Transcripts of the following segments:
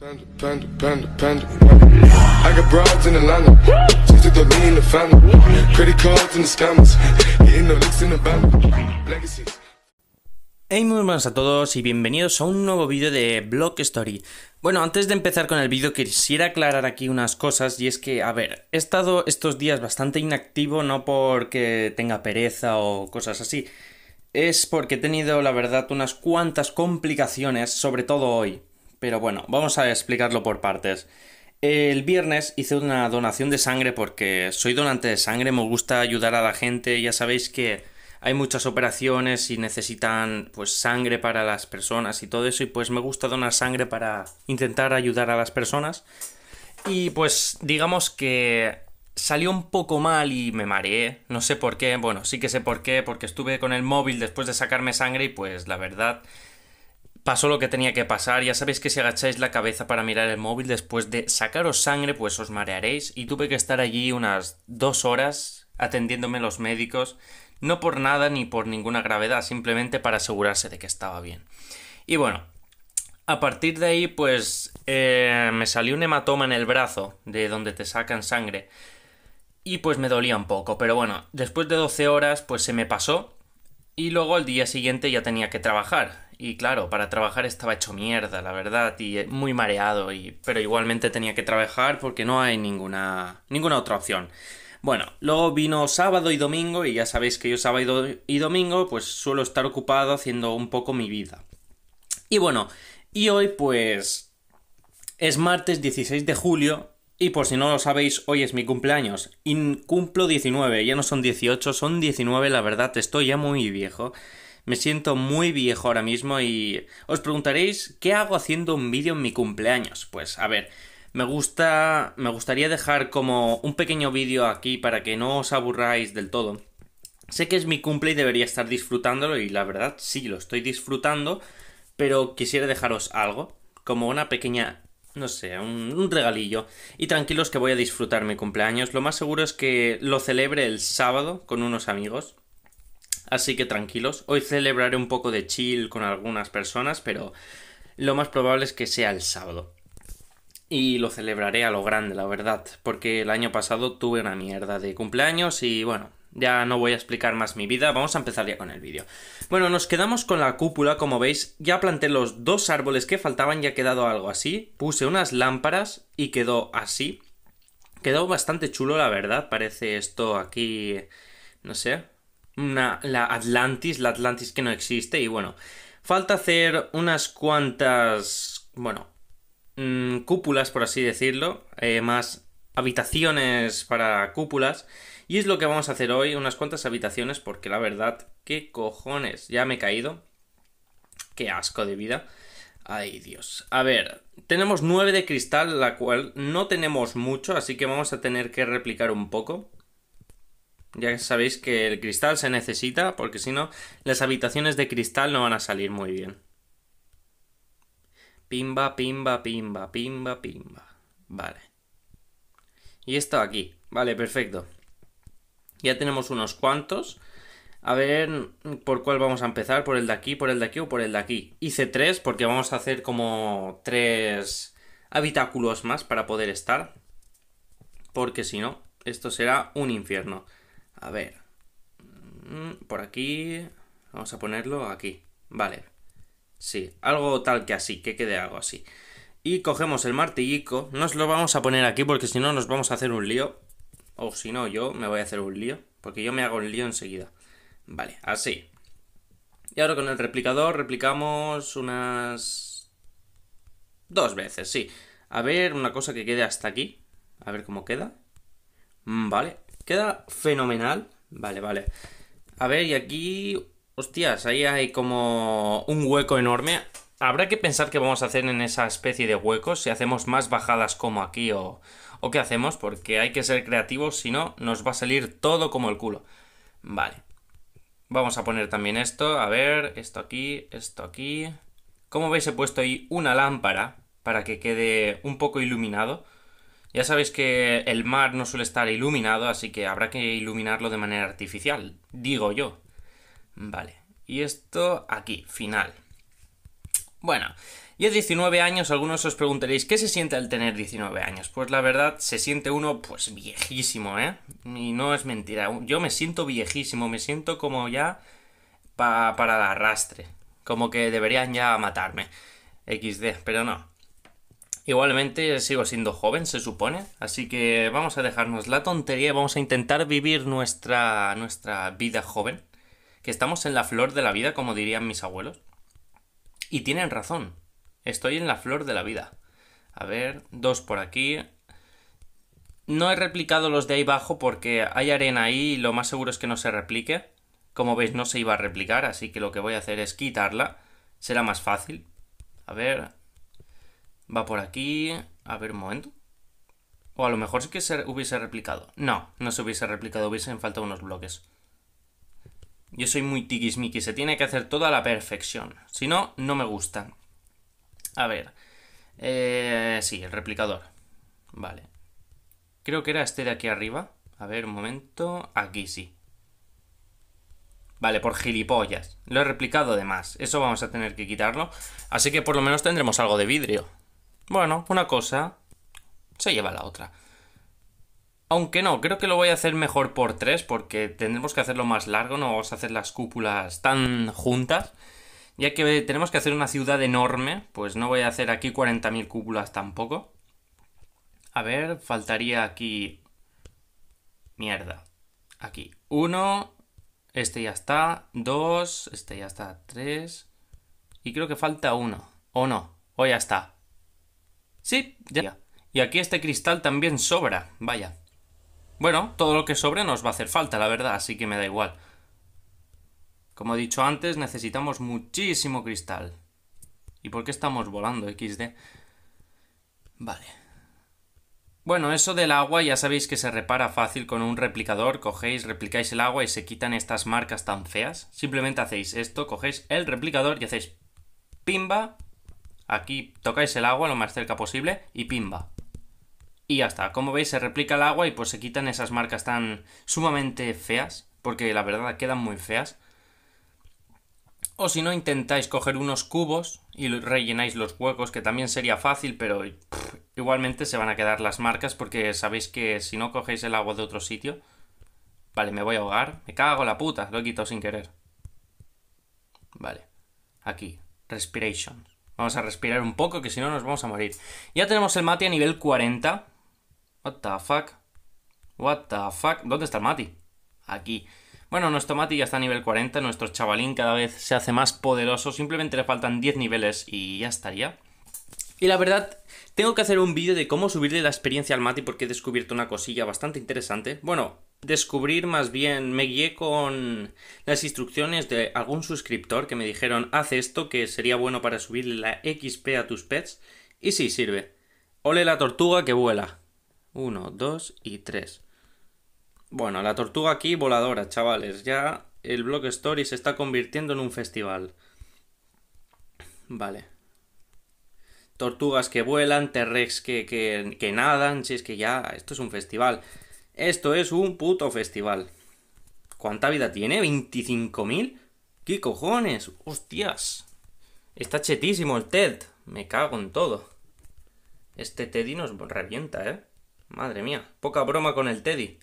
Hey, muy buenas a todos y bienvenidos a un nuevo vídeo de Block Story. Bueno, antes de empezar con el vídeo quisiera aclarar aquí unas cosas y es que, a ver, he estado estos días bastante inactivo, no porque tenga pereza o cosas así, es porque he tenido, la verdad, unas cuantas complicaciones, sobre todo hoy. Pero bueno, vamos a explicarlo por partes. El viernes hice una donación de sangre porque soy donante de sangre, me gusta ayudar a la gente, ya sabéis que hay muchas operaciones y necesitan pues sangre para las personas y todo eso y pues me gusta donar sangre para intentar ayudar a las personas. Y pues digamos que salió un poco mal y me mareé, no sé por qué, bueno, sí que sé por qué, porque estuve con el móvil después de sacarme sangre y pues la verdad Pasó lo que tenía que pasar, ya sabéis que si agacháis la cabeza para mirar el móvil después de sacaros sangre, pues os marearéis y tuve que estar allí unas dos horas atendiéndome los médicos, no por nada ni por ninguna gravedad, simplemente para asegurarse de que estaba bien. Y bueno, a partir de ahí pues eh, me salió un hematoma en el brazo, de donde te sacan sangre, y pues me dolía un poco, pero bueno, después de 12 horas pues se me pasó y luego al día siguiente ya tenía que trabajar. Y claro, para trabajar estaba hecho mierda, la verdad, y eh, muy mareado, y... pero igualmente tenía que trabajar porque no hay ninguna, ninguna otra opción. Bueno, luego vino sábado y domingo, y ya sabéis que yo sábado y domingo pues suelo estar ocupado haciendo un poco mi vida. Y bueno, y hoy pues es martes 16 de julio, y por si no lo sabéis, hoy es mi cumpleaños, y cumplo 19, ya no son 18, son 19, la verdad, estoy ya muy viejo. Me siento muy viejo ahora mismo y os preguntaréis qué hago haciendo un vídeo en mi cumpleaños. Pues a ver, me gusta me gustaría dejar como un pequeño vídeo aquí para que no os aburráis del todo. Sé que es mi cumple y debería estar disfrutándolo y la verdad sí lo estoy disfrutando, pero quisiera dejaros algo, como una pequeña no sé, un, un, regalillo. Y tranquilos que voy a disfrutar mi cumpleaños. Lo más seguro es que lo celebre el sábado con unos amigos. Así que tranquilos, hoy celebraré un poco de chill con algunas personas, pero lo más probable es que sea el sábado. Y lo celebraré a lo grande, la verdad, porque el año pasado tuve una mierda de cumpleaños y bueno, ya no voy a explicar más mi vida, vamos a empezar ya con el vídeo. Bueno, nos quedamos con la cúpula, como veis, ya planté los dos árboles que faltaban, ya ha quedado algo así, puse unas lámparas y quedó así. Quedó bastante chulo, la verdad, parece esto aquí, no sé, la Atlantis, la Atlantis que no existe y bueno, falta hacer unas cuantas, bueno, mm, cúpulas por así decirlo, eh, más habitaciones para cúpulas. Y es lo que vamos a hacer hoy, unas cuantas habitaciones, porque la verdad, qué cojones, ya me he caído. Qué asco de vida. Ay Dios. A ver, tenemos nueve de cristal, la cual no tenemos mucho, así que vamos a tener que replicar un poco. Ya sabéis que el cristal se necesita porque si no, las habitaciones de cristal no van a salir muy bien. Pimba, pimba, pimba, pimba, pimba. Vale. Y esto aquí. Vale, perfecto. Ya tenemos unos cuantos. A ver por cuál vamos a empezar, por el de aquí, por el de aquí o por el de aquí. Hice tres porque vamos a hacer como tres habitáculos más para poder estar. Porque si no, esto será un infierno. A ver. Mm, por aquí. Vamos a ponerlo aquí. Vale. Sí, algo tal que así, que quede algo así. Y cogemos el martillico. Nos lo vamos a poner aquí porque si no nos vamos a hacer un lío. O si no, yo me voy a hacer un lío. Porque yo me hago un lío enseguida. Vale, así. Y ahora con el replicador replicamos unas... Dos veces, sí. A ver, una cosa que quede hasta aquí. A ver cómo queda. Mm, vale, Queda fenomenal. Vale, vale. A ver, y aquí... Hostias, ahí hay como un hueco enorme. Habrá que pensar qué vamos a hacer en esa especie de huecos, si hacemos más bajadas como aquí o, o qué hacemos, porque hay que ser creativos, si no, nos va a salir todo como el culo. Vale. Vamos a poner también esto, a ver, esto aquí, esto aquí. Como veis he puesto ahí una lámpara para que quede un poco iluminado. Ya sabéis que el mar no suele estar iluminado, así que habrá que iluminarlo de manera artificial, digo yo. Vale, y esto aquí, final. Bueno, es 19 años, algunos os preguntaréis, ¿qué se siente al tener 19 años? Pues la verdad, se siente uno pues viejísimo, ¿eh? Y no es mentira, yo me siento viejísimo, me siento como ya para el arrastre, como que deberían ya matarme. XD, pero no. Igualmente sigo siendo joven, se supone, así que vamos a dejarnos la tontería y vamos a intentar vivir nuestra, nuestra vida joven, que estamos en la flor de la vida, como dirían mis abuelos. Y tienen razón, estoy en la flor de la vida. A ver, dos por aquí. No he replicado los de ahí abajo porque hay arena ahí y lo más seguro es que no se replique. Como veis no se iba a replicar, así que lo que voy a hacer es quitarla. Será más fácil. A ver, Va por aquí. A ver, un momento. O a lo mejor sí que se hubiese replicado. No, no se hubiese replicado, hubiesen faltado unos bloques. Yo soy muy tiquismiqui, se tiene que hacer todo a la perfección. Si no, no me gusta. A ver. Eh, sí, el replicador. Vale. Creo que era este de aquí arriba. A ver, un momento. Aquí sí. Vale, por gilipollas. Lo he replicado de más. Eso vamos a tener que quitarlo. Así que por lo menos tendremos algo de vidrio. Bueno, una cosa se lleva la otra. Aunque no, creo que lo voy a hacer mejor por tres porque tendremos que hacerlo más largo, no vamos a hacer las cúpulas tan juntas. Ya que tenemos que hacer una ciudad enorme, pues no voy a hacer aquí 40.000 cúpulas tampoco. A ver, faltaría aquí... Mierda. Aquí. Uno. Este ya está. Dos. Este ya está. Tres. Y creo que falta uno. O no. O ya está. Sí, ya. Y aquí este cristal también sobra, vaya. Bueno, todo lo que sobre nos va a hacer falta, la verdad, así que me da igual. Como he dicho antes, necesitamos muchísimo cristal. ¿Y por qué estamos volando, XD? Vale. Bueno, eso del agua ya sabéis que se repara fácil con un replicador. Cogéis, replicáis el agua y se quitan estas marcas tan feas. Simplemente hacéis esto, cogéis el replicador y hacéis pimba Aquí tocáis el agua lo más cerca posible y pimba. Y ya está. Como veis, se replica el agua y pues se quitan esas marcas tan sumamente feas, porque la verdad quedan muy feas. O si no, intentáis coger unos cubos y rellenáis los huecos, que también sería fácil, pero igualmente se van a quedar las marcas porque sabéis que si no cogéis el agua de otro sitio... Vale, me voy a ahogar. Me cago en la puta, lo he quitado sin querer. Vale. Aquí. Respirations. Vamos a respirar un poco, que si no nos vamos a morir. Ya tenemos el Mati a nivel 40. What the fuck? What the fuck? ¿Dónde está el Mati? Aquí. Bueno, nuestro Mati ya está a nivel 40. Nuestro chavalín cada vez se hace más poderoso. Simplemente le faltan 10 niveles y ya estaría. Y la verdad, tengo que hacer un vídeo de cómo subirle la experiencia al Mati porque he descubierto una cosilla bastante interesante. Bueno, descubrir más bien, me guié con las instrucciones de algún suscriptor que me dijeron, haz esto que sería bueno para subirle la XP a tus pets. Y sí, sirve. Ole la tortuga que vuela. Uno, dos y tres. Bueno, la tortuga aquí voladora, chavales. Ya el block Story se está convirtiendo en un festival. Vale. Tortugas que vuelan, terrex que, que nadan. Si es que ya, esto es un festival. Esto es un puto festival. ¿Cuánta vida tiene? ¿25.000? ¿Qué cojones? ¡Hostias! Está chetísimo el TED. Me cago en todo. Este Teddy nos revienta, ¿eh? Madre mía. Poca broma con el Teddy.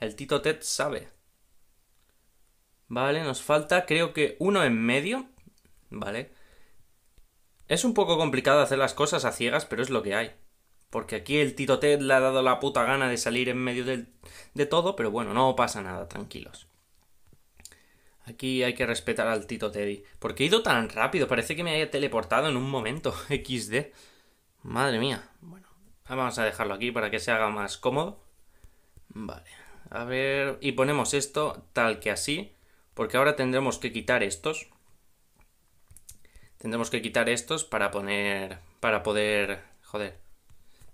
El Tito Ted sabe. Vale, nos falta creo que uno en medio. Vale. Es un poco complicado hacer las cosas a ciegas, pero es lo que hay. Porque aquí el Tito Ted le ha dado la puta gana de salir en medio de todo, pero bueno, no pasa nada, tranquilos. Aquí hay que respetar al Tito Teddy. porque he ido tan rápido? Parece que me haya teleportado en un momento. XD. Madre mía. Bueno, vamos a dejarlo aquí para que se haga más cómodo. Vale. A ver. Y ponemos esto tal que así. Porque ahora tendremos que quitar estos. Tendremos que quitar estos para poner. Para poder. Joder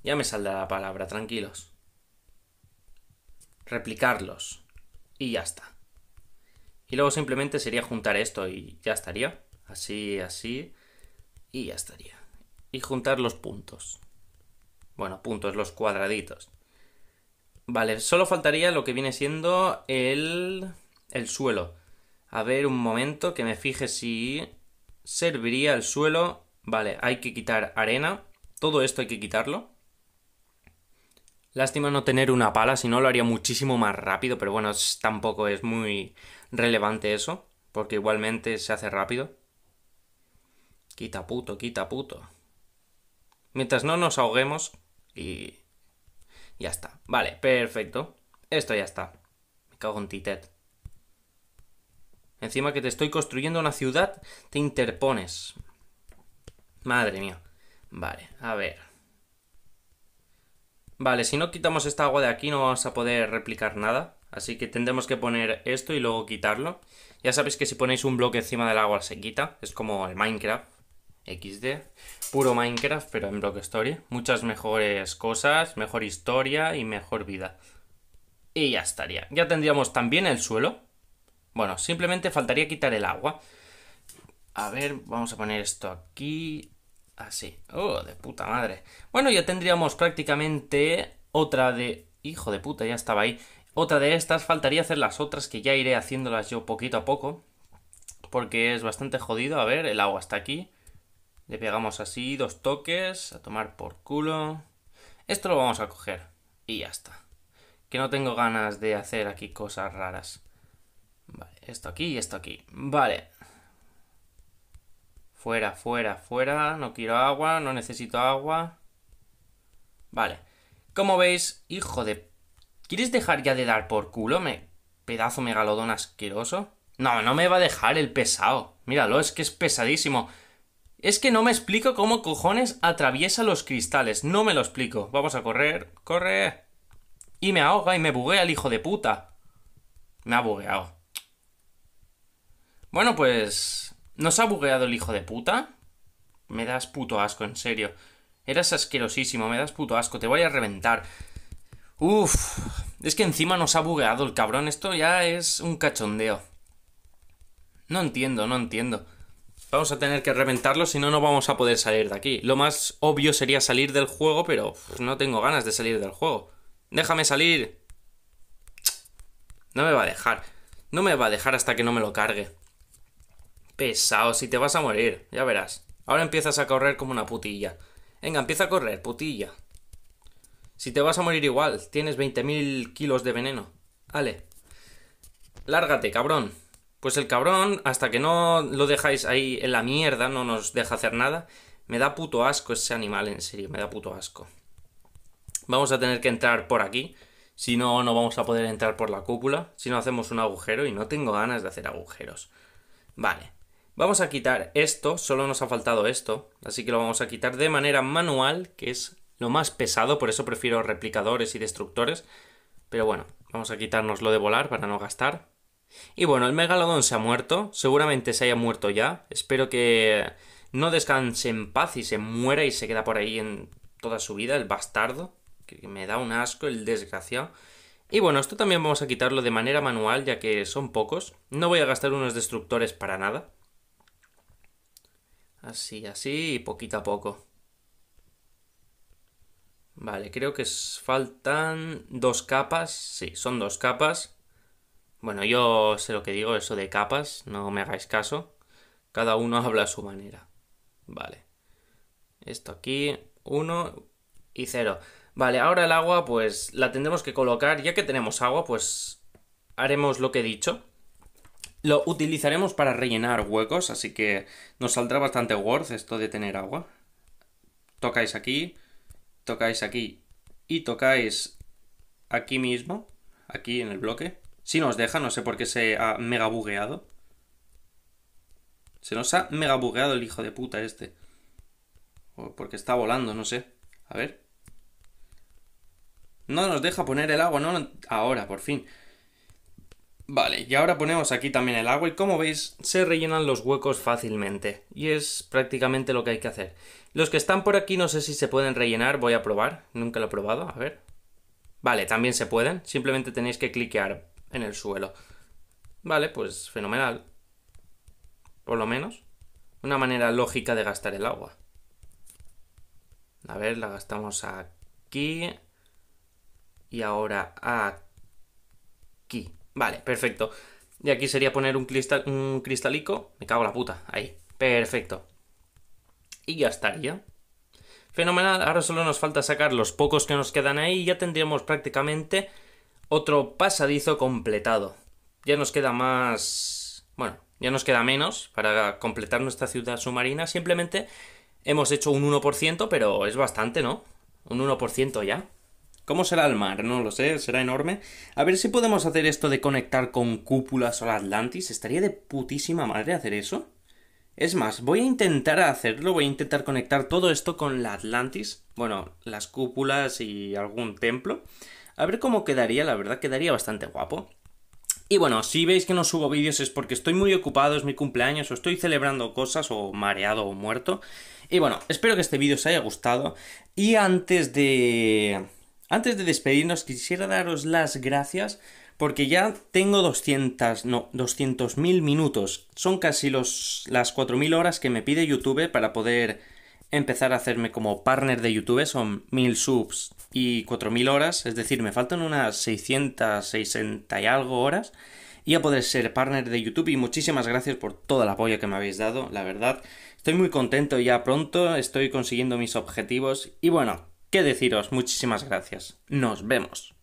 ya me saldrá la palabra, tranquilos. Replicarlos. Y ya está. Y luego simplemente sería juntar esto y ya estaría. Así, así. Y ya estaría. Y juntar los puntos. Bueno, puntos, los cuadraditos. Vale, solo faltaría lo que viene siendo el, el suelo. A ver un momento que me fije si serviría el suelo. Vale, hay que quitar arena. Todo esto hay que quitarlo. Lástima no tener una pala, si no lo haría muchísimo más rápido, pero bueno, tampoco es muy relevante eso, porque igualmente se hace rápido. Quita puto, quita puto. Mientras no nos ahoguemos y... Ya está. Vale, perfecto. Esto ya está. Me cago en Titet. Encima que te estoy construyendo una ciudad, te interpones. Madre mía. Vale, a ver. Vale, si no quitamos esta agua de aquí no vamos a poder replicar nada, así que tendremos que poner esto y luego quitarlo. Ya sabéis que si ponéis un bloque encima del agua se quita, es como el Minecraft XD, puro Minecraft pero en Block Story. Muchas mejores cosas, mejor historia y mejor vida. Y ya estaría. Ya tendríamos también el suelo. Bueno, simplemente faltaría quitar el agua. A ver, vamos a poner esto aquí así. Ah, ¡Oh, de puta madre! Bueno, ya tendríamos prácticamente otra de... Hijo de puta, ya estaba ahí. Otra de estas, faltaría hacer las otras que ya iré haciéndolas yo poquito a poco. Porque es bastante jodido. A ver, el agua está aquí. Le pegamos así, dos toques, a tomar por culo. Esto lo vamos a coger. Y ya está. Que no tengo ganas de hacer aquí cosas raras. Vale, esto aquí y esto aquí. Vale, Fuera, fuera, fuera. No quiero agua, no necesito agua. Vale. Como veis, hijo de... ¿Quieres dejar ya de dar por culo, me... pedazo megalodón asqueroso? No, no me va a dejar el pesado. Míralo, es que es pesadísimo. Es que no me explico cómo cojones atraviesa los cristales. No me lo explico. Vamos a correr. ¡Corre! Y me ahoga y me buguea el hijo de puta. Me ha bugueado. Bueno, pues ¿Nos ha bugueado el hijo de puta? Me das puto asco, en serio. Eras asquerosísimo, me das puto asco, te voy a reventar. Uf, es que encima nos ha bugueado el cabrón, esto ya es un cachondeo. No entiendo, no entiendo. Vamos a tener que reventarlo, si no, no vamos a poder salir de aquí. Lo más obvio sería salir del juego, pero no tengo ganas de salir del juego. ¡Déjame salir! No me va a dejar. No me va a dejar hasta que no me lo cargue. Pesado, si te vas a morir, ya verás. Ahora empiezas a correr como una putilla. Venga, empieza a correr, putilla. Si te vas a morir igual, tienes 20.000 kilos de veneno. Vale. Lárgate, cabrón. Pues el cabrón, hasta que no lo dejáis ahí en la mierda, no nos deja hacer nada. Me da puto asco ese animal, en serio, me da puto asco. Vamos a tener que entrar por aquí. Si no, no vamos a poder entrar por la cúpula. Si no, hacemos un agujero y no tengo ganas de hacer agujeros. Vale. Vamos a quitar esto, solo nos ha faltado esto, así que lo vamos a quitar de manera manual, que es lo más pesado, por eso prefiero replicadores y destructores. Pero bueno, vamos a quitarnos lo de volar para no gastar. Y bueno, el megalodón se ha muerto, seguramente se haya muerto ya. Espero que no descanse en paz y se muera y se queda por ahí en toda su vida, el bastardo. Que me da un asco, el desgraciado. Y bueno, esto también vamos a quitarlo de manera manual, ya que son pocos. No voy a gastar unos destructores para nada. Así, así y poquito a poco. Vale, creo que faltan dos capas. Sí, son dos capas. Bueno, yo sé lo que digo, eso de capas, no me hagáis caso. Cada uno habla a su manera. Vale. Esto aquí, uno y cero. Vale, ahora el agua pues la tendremos que colocar. Ya que tenemos agua pues haremos lo que he dicho. Lo utilizaremos para rellenar huecos, así que nos saldrá bastante worth esto de tener agua. Tocáis aquí, tocáis aquí y tocáis aquí mismo, aquí en el bloque. Si nos deja, no sé por qué se ha mega Se nos ha megabugueado el hijo de puta este. O porque está volando, no sé. A ver. No nos deja poner el agua, no. Ahora, por fin. Vale, y ahora ponemos aquí también el agua y como veis se rellenan los huecos fácilmente y es prácticamente lo que hay que hacer. Los que están por aquí no sé si se pueden rellenar, voy a probar, nunca lo he probado, a ver. Vale, también se pueden, simplemente tenéis que cliquear en el suelo. Vale, pues fenomenal. Por lo menos, una manera lógica de gastar el agua. A ver, la gastamos aquí y ahora aquí. Vale, perfecto. Y aquí sería poner un, cristalico. Me cago en la puta. Ahí. Perfecto. Y ya estaría. Fenomenal. Ahora solo nos falta sacar los pocos que nos quedan ahí y ya tendríamos prácticamente otro pasadizo completado. Ya nos queda más... Bueno, ya nos queda menos para completar nuestra ciudad submarina. Simplemente hemos hecho un 1%, pero es bastante, ¿no? Un 1% ya. ¿Cómo será el mar? No lo sé, será enorme. A ver si podemos hacer esto de conectar con cúpulas o la Atlantis. Estaría de putísima madre hacer eso. Es más, voy a intentar hacerlo, voy a intentar conectar todo esto con la Atlantis. Bueno, las cúpulas y algún templo. A ver cómo quedaría, la verdad quedaría bastante guapo. Y bueno, si veis que no subo vídeos es porque estoy muy ocupado, es mi cumpleaños, o estoy celebrando cosas, o mareado o muerto. Y bueno, espero que este vídeo os haya gustado. Y antes de antes de despedirnos, quisiera daros las gracias porque ya tengo 200, no, 200.000 minutos. Son casi los, las 4.000 horas que me pide YouTube para poder empezar a hacerme como partner de YouTube. Son 1.000 subs y 4.000 horas, es decir, me faltan unas 660 y algo horas. Y a poder ser partner de YouTube y muchísimas gracias por todo el apoyo que me habéis dado, la verdad. Estoy muy contento ya pronto, estoy consiguiendo mis objetivos y bueno, qué deciros. Muchísimas gracias. Nos vemos.